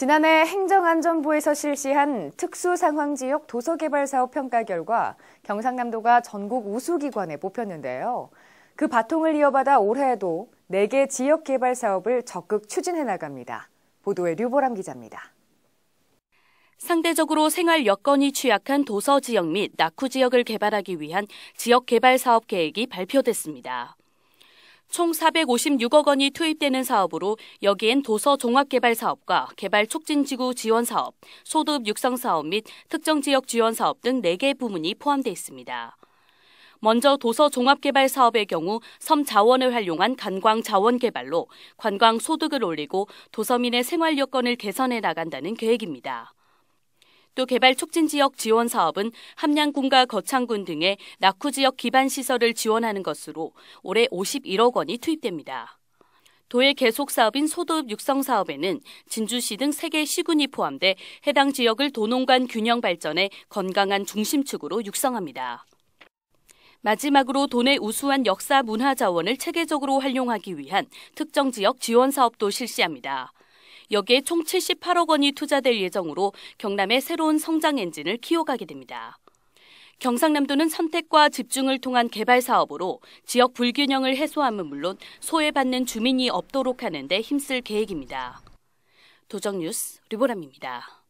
지난해 행정안전부에서 실시한 특수상황지역 도서개발사업 평가 결과 경상남도가 전국 우수기관에 뽑혔는데요. 그 바통을 이어받아 올해에도 4개 지역개발 사업을 적극 추진해 나갑니다. 보도에 류보람 기자입니다. 상대적으로 생활 여건이 취약한 도서 지역 및 낙후 지역을 개발하기 위한 지역 개발 사업 계획이 발표됐습니다. 총 456억 원이 투입되는 사업으로 여기엔 도서 종합개발 사업과 개발 촉진지구 지원 사업, 소득 육성 사업 및 특정 지역 지원 사업 등 4개 부문이 포함되어 있습니다. 먼저 도서 종합개발 사업의 경우 섬 자원을 활용한 관광 자원 개발로 관광 소득을 올리고 도서민의 생활 여건을 개선해 나간다는 계획입니다. 또 개발 촉진 지역 지원 사업은 함양군과 거창군 등의 낙후 지역 기반 시설을 지원하는 것으로 올해 51억 원이 투입됩니다. 도의 계속 사업인 소도읍 육성 사업에는 진주시 등 3개 시군이 포함돼 해당 지역을 도농간 균형 발전의 건강한 중심축으로 육성합니다. 마지막으로 도내 우수한 역사 문화 자원을 체계적으로 활용하기 위한 특정 지역 지원 사업도 실시합니다. 여기에 총 78억 원이 투자될 예정으로 경남의 새로운 성장 엔진을 키워가게 됩니다. 경상남도는 선택과 집중을 통한 개발 사업으로 지역 불균형을 해소함은 물론 소외받는 주민이 없도록 하는 데 힘쓸 계획입니다. 도정뉴스 리보람입니다